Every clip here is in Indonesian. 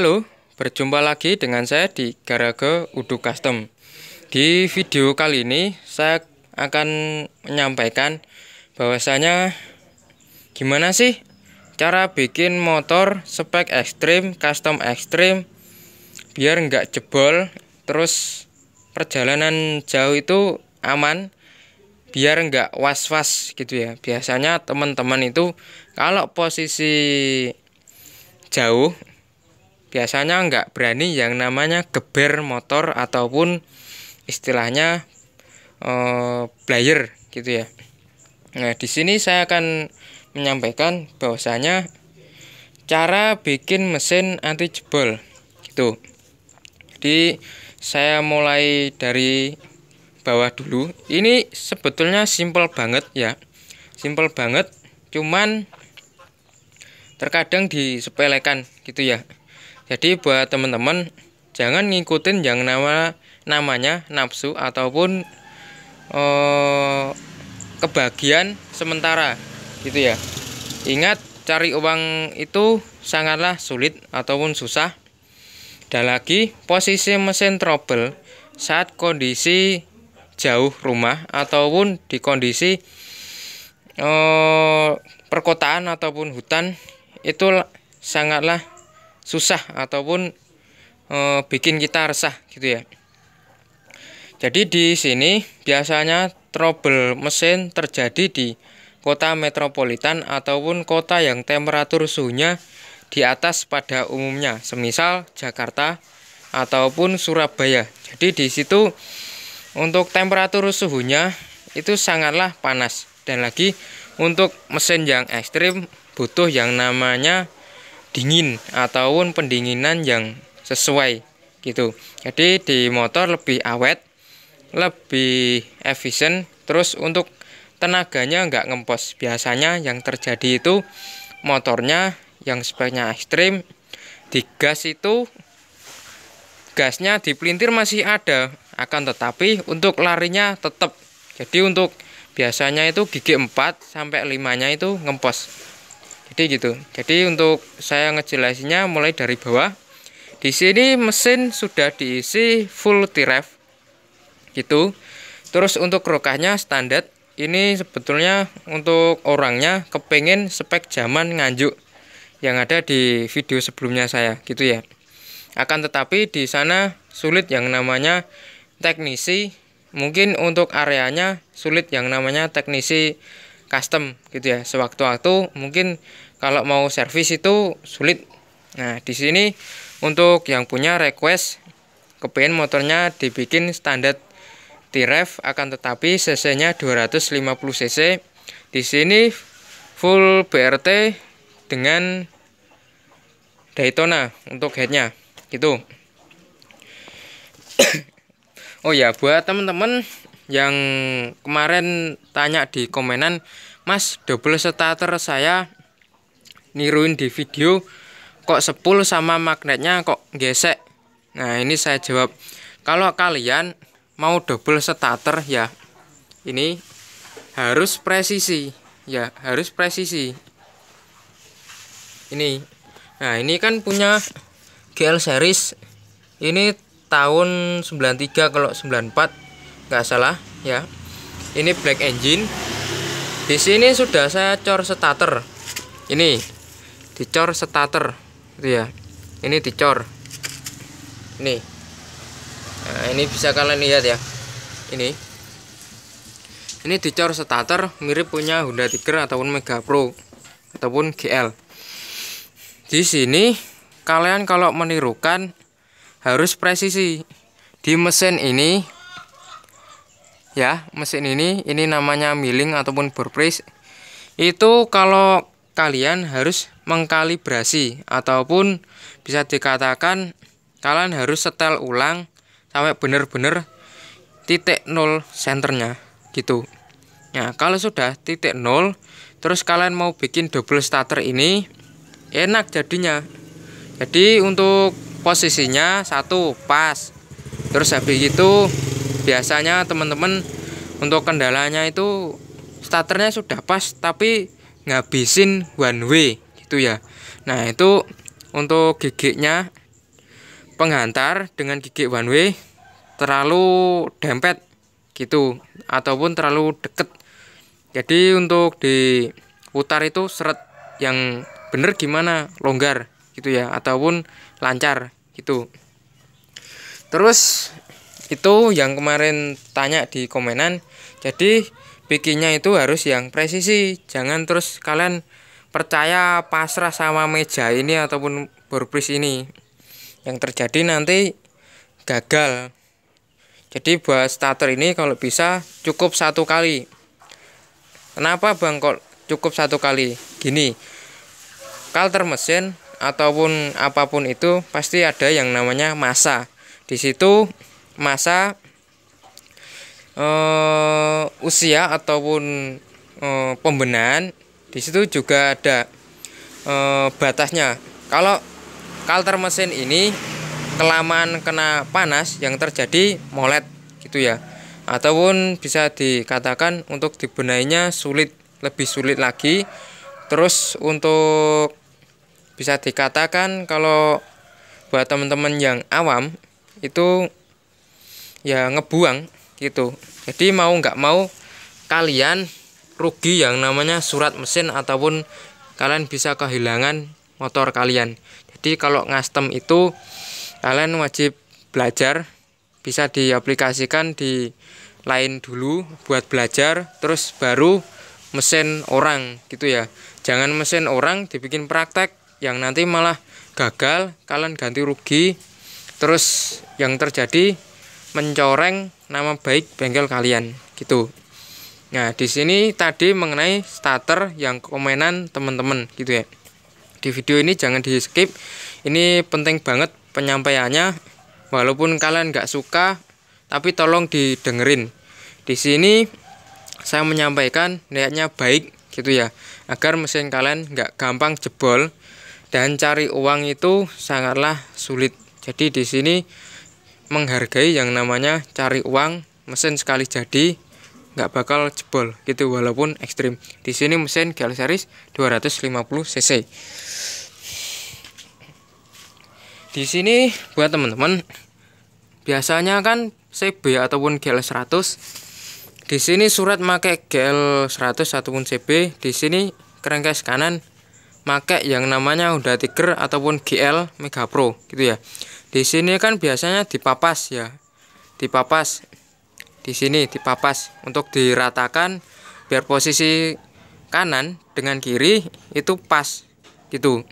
Halo, berjumpa lagi dengan saya di Garage Udu Custom. Di video kali ini saya akan menyampaikan bahwasanya gimana sih cara bikin motor spek ekstrim, custom ekstrim biar nggak jebol, terus perjalanan jauh itu aman, biar nggak was-was gitu ya. Biasanya teman-teman itu kalau posisi jauh biasanya nggak berani yang namanya geber motor ataupun istilahnya eh, player gitu ya. Nah di sini saya akan menyampaikan bahwasanya cara bikin mesin anti jebol gitu. Jadi saya mulai dari bawah dulu. Ini sebetulnya simple banget ya. Simple banget, cuman terkadang disepelekan gitu ya. Jadi buat teman-teman jangan ngikutin yang nama namanya nafsu ataupun eh, kebagian sementara gitu ya. Ingat cari uang itu sangatlah sulit ataupun susah. Dan lagi posisi mesin trouble saat kondisi jauh rumah ataupun di kondisi eh, perkotaan ataupun hutan itu sangatlah susah ataupun e, bikin kita resah gitu ya. Jadi di sini biasanya trouble mesin terjadi di kota metropolitan ataupun kota yang temperatur suhunya di atas pada umumnya, semisal Jakarta ataupun Surabaya. Jadi di situ untuk temperatur suhunya itu sangatlah panas dan lagi untuk mesin yang ekstrim butuh yang namanya dingin ataupun pendinginan yang sesuai gitu. Jadi di motor lebih awet, lebih efisien, terus untuk tenaganya nggak ngempos. Biasanya yang terjadi itu motornya yang speknya ekstrim di gas itu gasnya di pelintir masih ada akan tetapi untuk larinya tetap jadi untuk biasanya itu gigi 4 sampai 5 nya itu ngempos jadi gitu jadi untuk saya ngejelasinya mulai dari bawah di sini mesin sudah diisi full tiref gitu terus untuk rokahnya standar ini sebetulnya untuk orangnya kepengen spek zaman nganjuk yang ada di video sebelumnya saya gitu ya akan tetapi di sana sulit yang namanya teknisi mungkin untuk areanya sulit yang namanya teknisi custom gitu ya sewaktu-waktu mungkin kalau mau servis itu sulit nah di sini untuk yang punya request kepingin motornya dibikin standar T-Rev akan tetapi cc-nya 250 cc di sini full BRT dengan Daytona untuk headnya gitu oh ya buat teman-teman yang kemarin tanya di komenan mas double starter saya niruin di video kok sepul sama magnetnya kok gesek nah ini saya jawab kalau kalian mau double starter ya ini harus presisi ya harus presisi ini nah ini kan punya GL series ini tahun 93 kalau 94 nggak salah ya ini black engine di sini sudah saya cor starter ini dicor starter itu ya ini dicor ini nah, ini bisa kalian lihat ya ini ini dicor starter mirip punya Honda Tiger ataupun Mega Pro ataupun GL di sini kalian kalau menirukan harus presisi di mesin ini ya mesin ini ini namanya milling ataupun bore itu kalau kalian harus mengkalibrasi ataupun bisa dikatakan kalian harus setel ulang sampai benar-benar titik nol senternya gitu Nah kalau sudah titik nol terus kalian mau bikin double starter ini enak jadinya jadi untuk posisinya satu pas terus habis itu biasanya teman-teman untuk kendalanya itu starternya sudah pas tapi ngabisin one way gitu ya nah itu untuk giginya penghantar dengan gigi one way terlalu dempet gitu ataupun terlalu deket jadi untuk di putar itu seret yang bener gimana longgar gitu ya ataupun lancar gitu terus itu yang kemarin tanya di komenan jadi bikinnya itu harus yang presisi jangan terus kalian percaya pasrah sama meja ini ataupun borpris ini yang terjadi nanti gagal jadi buat starter ini kalau bisa cukup satu kali kenapa bang kok cukup satu kali gini kalter mesin ataupun apapun itu pasti ada yang namanya masa di situ masa uh, usia ataupun uh, pembenahan di situ juga ada uh, batasnya kalau kalter mesin ini kelamaan kena panas yang terjadi molet gitu ya ataupun bisa dikatakan untuk dibenainya sulit lebih sulit lagi terus untuk bisa dikatakan kalau buat teman-teman yang awam itu ya ngebuang gitu jadi mau nggak mau kalian rugi yang namanya surat mesin ataupun kalian bisa kehilangan motor kalian jadi kalau ngastem itu kalian wajib belajar bisa diaplikasikan di lain dulu buat belajar terus baru mesin orang gitu ya jangan mesin orang dibikin praktek yang nanti malah gagal kalian ganti rugi terus yang terjadi mencoreng nama baik bengkel kalian gitu. Nah, di sini tadi mengenai starter yang komenan teman-teman gitu ya. Di video ini jangan di skip. Ini penting banget penyampaiannya. Walaupun kalian nggak suka, tapi tolong didengerin. Di sini saya menyampaikan niatnya baik gitu ya, agar mesin kalian nggak gampang jebol dan cari uang itu sangatlah sulit. Jadi di sini menghargai yang namanya cari uang mesin sekali jadi nggak bakal jebol gitu walaupun ekstrim di sini mesin GL series 250 cc di sini buat teman-teman biasanya kan CB ataupun GL 100 di sini surat make GL 100 ataupun CB di sini kerengkes kanan make yang namanya Honda Tiger ataupun GL Mega Pro gitu ya di sini kan biasanya dipapas ya. Dipapas. Di sini dipapas untuk diratakan biar posisi kanan dengan kiri itu pas gitu.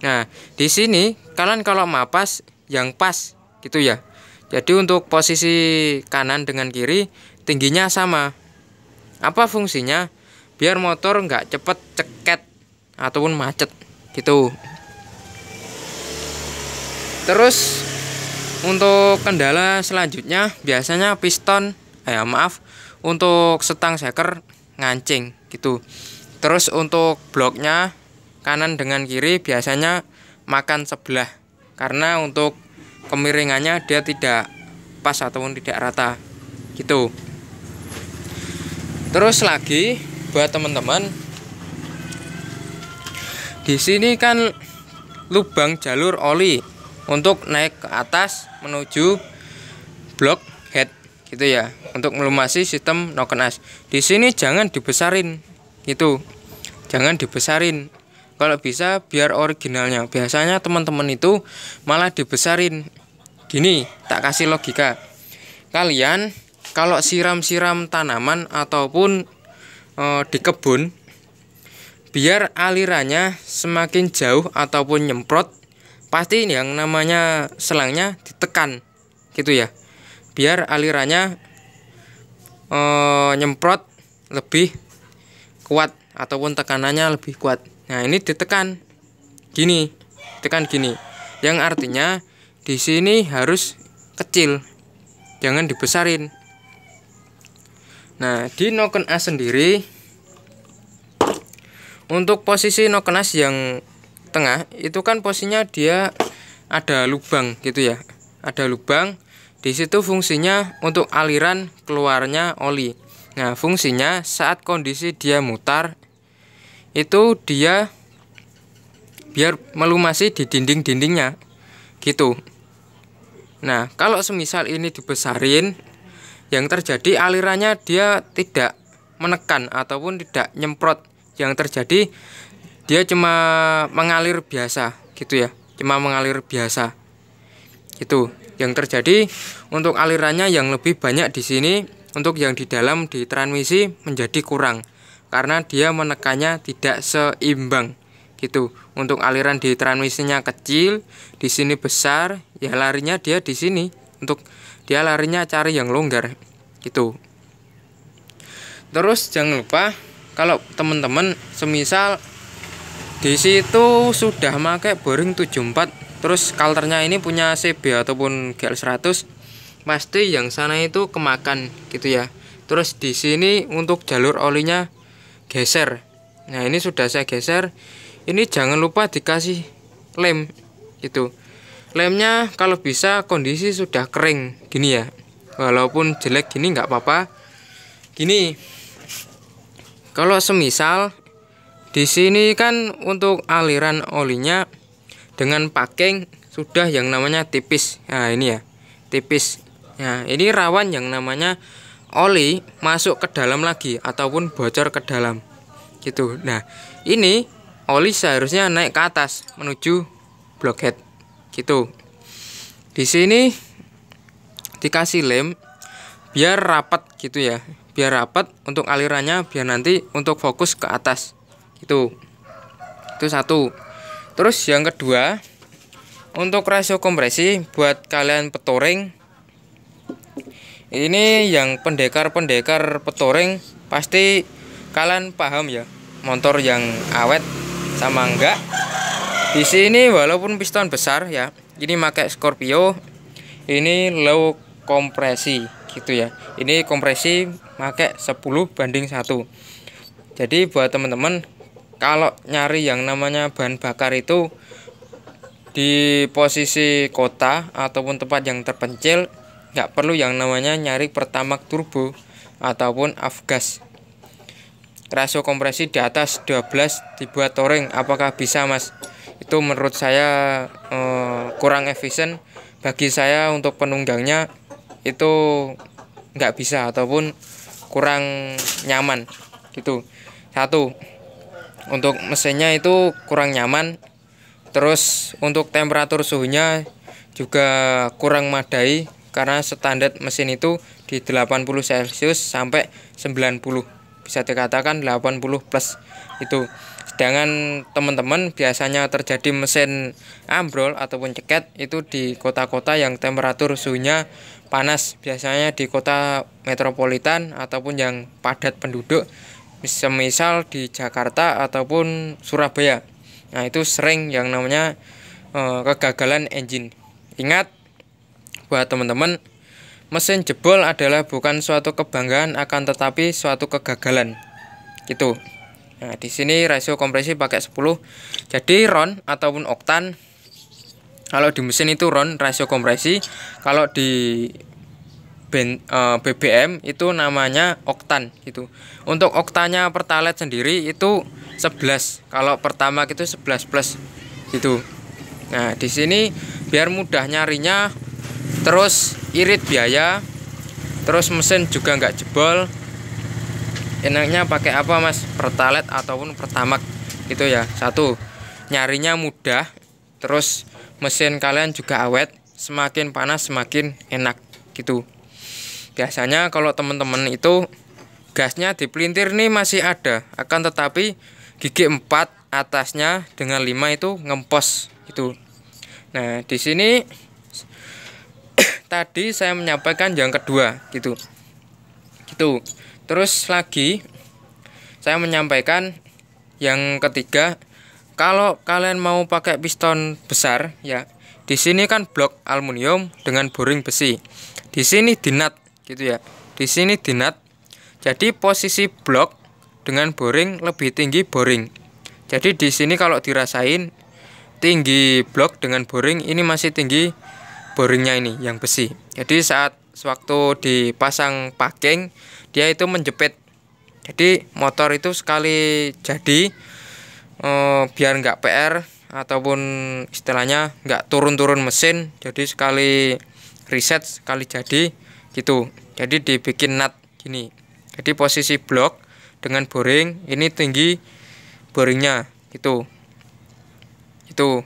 Nah, di sini kalian kalau mapas yang pas gitu ya. Jadi untuk posisi kanan dengan kiri tingginya sama. Apa fungsinya? Biar motor nggak cepet ceket ataupun macet gitu terus untuk kendala selanjutnya biasanya piston eh maaf untuk setang seker ngancing gitu terus untuk bloknya kanan dengan kiri biasanya makan sebelah karena untuk kemiringannya dia tidak pas ataupun tidak rata gitu terus lagi buat teman-teman di sini kan lubang jalur oli untuk naik ke atas menuju blok head gitu ya untuk melumasi sistem noken as di sini jangan dibesarin gitu jangan dibesarin kalau bisa biar originalnya biasanya teman-teman itu malah dibesarin gini tak kasih logika kalian kalau siram-siram tanaman ataupun e, di kebun biar alirannya semakin jauh ataupun nyemprot pasti yang namanya selangnya ditekan gitu ya biar alirannya e, nyemprot lebih kuat ataupun tekanannya lebih kuat nah ini ditekan gini tekan gini yang artinya di sini harus kecil jangan dibesarin nah di noken A sendiri untuk posisi noken A yang tengah itu kan posisinya dia ada lubang gitu ya ada lubang di situ fungsinya untuk aliran keluarnya oli nah fungsinya saat kondisi dia mutar itu dia biar melumasi di dinding-dindingnya gitu nah kalau semisal ini dibesarin yang terjadi alirannya dia tidak menekan ataupun tidak nyemprot yang terjadi dia cuma mengalir biasa gitu ya cuma mengalir biasa itu yang terjadi untuk alirannya yang lebih banyak di sini untuk yang di dalam di transmisi menjadi kurang karena dia menekannya tidak seimbang gitu untuk aliran di transmisinya kecil di sini besar ya larinya dia di sini untuk dia larinya cari yang longgar gitu terus jangan lupa kalau teman-teman semisal di situ sudah make boring 74 terus kalternya ini punya CB ataupun GL100 pasti yang sana itu kemakan gitu ya terus di sini untuk jalur olinya geser nah ini sudah saya geser ini jangan lupa dikasih lem gitu lemnya kalau bisa kondisi sudah kering gini ya walaupun jelek gini nggak apa-apa gini kalau semisal di sini kan untuk aliran olinya dengan packing sudah yang namanya tipis. Nah, ini ya. Tipis. Nah, ini rawan yang namanya oli masuk ke dalam lagi ataupun bocor ke dalam. Gitu. Nah, ini oli seharusnya naik ke atas menuju blockhead. Gitu. Di sini dikasih lem biar rapat gitu ya biar rapat untuk alirannya biar nanti untuk fokus ke atas itu itu satu terus yang kedua untuk rasio kompresi buat kalian petoring ini yang pendekar-pendekar petoring pasti kalian paham ya motor yang awet sama enggak di sini walaupun piston besar ya ini pakai Scorpio ini low kompresi gitu ya ini kompresi pakai 10 banding 1 jadi buat teman-teman kalau nyari yang namanya bahan bakar itu di posisi kota ataupun tempat yang terpencil nggak perlu yang namanya nyari pertama turbo ataupun afgas rasio kompresi di atas 12 dibuat touring apakah bisa mas itu menurut saya eh, kurang efisien bagi saya untuk penunggangnya itu nggak bisa ataupun kurang nyaman gitu satu untuk mesinnya itu kurang nyaman terus untuk temperatur suhunya juga kurang madai karena standar mesin itu di 80 celcius sampai 90 bisa dikatakan 80 plus itu sedangkan teman-teman biasanya terjadi mesin ambrol ataupun ceket itu di kota-kota yang temperatur suhunya panas biasanya di kota metropolitan ataupun yang padat penduduk misal di Jakarta ataupun Surabaya nah itu sering yang namanya e, kegagalan engine ingat buat teman-teman mesin jebol adalah bukan suatu kebanggaan akan tetapi suatu kegagalan gitu nah di sini rasio kompresi pakai 10 jadi ron ataupun oktan kalau di mesin itu ron rasio kompresi kalau di ben, e, BBM itu namanya oktan gitu. Untuk oktanya pertalite sendiri itu 11. Kalau pertama itu 11 plus gitu. Nah, di sini biar mudah nyarinya terus irit biaya terus mesin juga nggak jebol enaknya pakai apa mas pertalite ataupun pertamak itu ya satu nyarinya mudah terus mesin kalian juga awet semakin panas semakin enak gitu biasanya kalau teman-teman itu gasnya di pelintir nih masih ada akan tetapi gigi 4 atasnya dengan 5 itu ngempos gitu nah di sini tadi saya menyampaikan yang kedua gitu gitu terus lagi saya menyampaikan yang ketiga kalau kalian mau pakai piston besar ya di sini kan blok aluminium dengan boring besi di sini dinat gitu ya di sini dinat jadi posisi blok dengan boring lebih tinggi boring jadi di sini kalau dirasain tinggi blok dengan boring ini masih tinggi boringnya ini yang besi jadi saat sewaktu dipasang packing dia itu menjepit jadi motor itu sekali jadi eh, biar nggak PR ataupun istilahnya nggak turun-turun mesin jadi sekali reset sekali jadi gitu jadi dibikin nut gini jadi posisi blok dengan boring ini tinggi boringnya gitu itu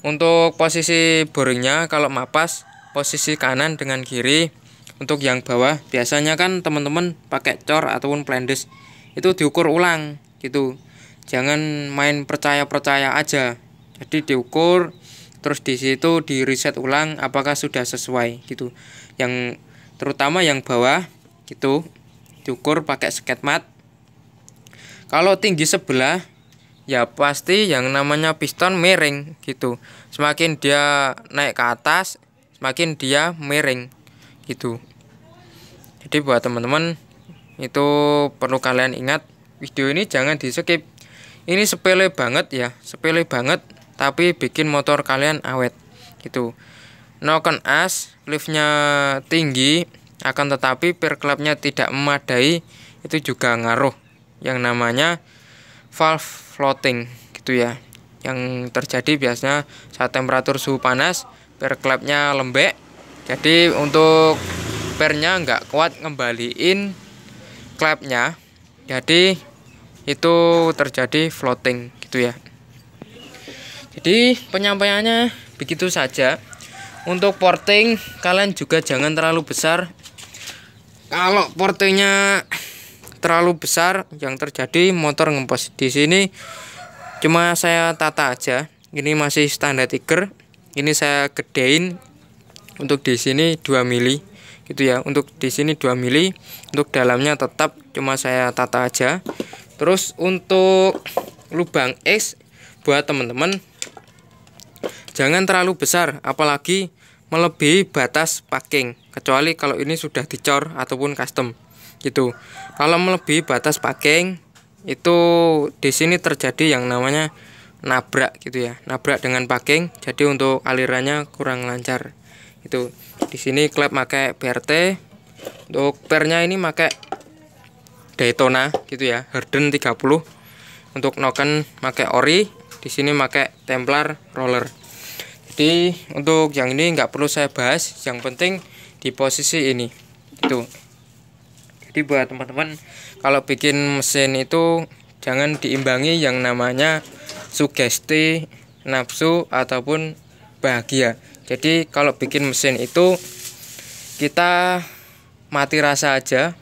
untuk posisi boringnya kalau mapas posisi kanan dengan kiri untuk yang bawah biasanya kan teman-teman pakai cor ataupun plendes itu diukur ulang gitu jangan main percaya-percaya aja jadi diukur terus di situ di reset ulang apakah sudah sesuai gitu yang terutama yang bawah gitu diukur pakai mat kalau tinggi sebelah ya pasti yang namanya piston miring gitu semakin dia naik ke atas semakin dia miring gitu jadi buat teman-teman itu perlu kalian ingat video ini jangan di skip ini sepele banget ya sepele banget tapi bikin motor kalian awet gitu Noken as liftnya tinggi akan tetapi per klepnya tidak memadai itu juga ngaruh yang namanya valve floating gitu ya yang terjadi biasanya saat temperatur suhu panas per klepnya lembek jadi untuk pernya nggak kuat ngembaliin klepnya jadi itu terjadi floating gitu ya jadi penyampaiannya begitu saja untuk porting kalian juga jangan terlalu besar kalau portingnya terlalu besar yang terjadi motor ngempes di sini cuma saya tata aja ini masih standar tiger ini saya gedein untuk di sini 2 mili gitu ya untuk di sini 2 mili untuk dalamnya tetap cuma saya tata aja terus untuk lubang X buat teman-teman jangan terlalu besar apalagi melebihi batas packing kecuali kalau ini sudah dicor ataupun custom gitu kalau melebihi batas packing itu di sini terjadi yang namanya nabrak gitu ya nabrak dengan packing jadi untuk alirannya kurang lancar itu di sini klep pakai BRT untuk pernya ini pakai Daytona gitu ya Harden 30 untuk noken pakai ori di sini pakai Templar roller jadi untuk yang ini nggak perlu saya bahas yang penting di posisi ini itu jadi buat teman-teman kalau bikin mesin itu jangan diimbangi yang namanya sugesti nafsu ataupun bahagia jadi kalau bikin mesin itu kita mati rasa aja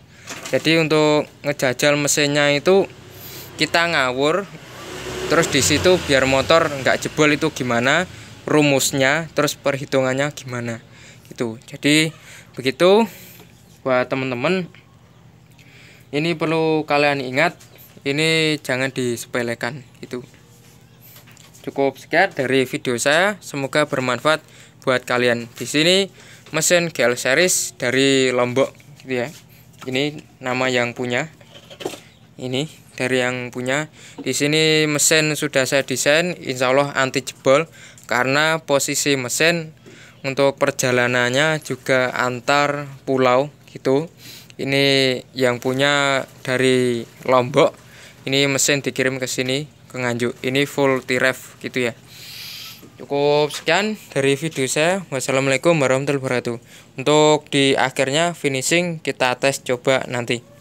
jadi untuk ngejajal mesinnya itu kita ngawur terus di situ biar motor nggak jebol itu gimana rumusnya terus perhitungannya gimana gitu jadi begitu buat teman-teman ini perlu kalian ingat ini jangan disepelekan itu cukup sekian dari video saya semoga bermanfaat buat kalian di sini mesin GL series dari Lombok gitu ya ini nama yang punya ini dari yang punya di sini mesin sudah saya desain insya Allah anti jebol karena posisi mesin untuk perjalanannya juga antar pulau gitu ini yang punya dari Lombok ini mesin dikirim ke sini ke Nganjuk ini full tiref gitu ya cukup sekian dari video saya wassalamualaikum warahmatullahi wabarakatuh untuk di akhirnya finishing kita tes coba nanti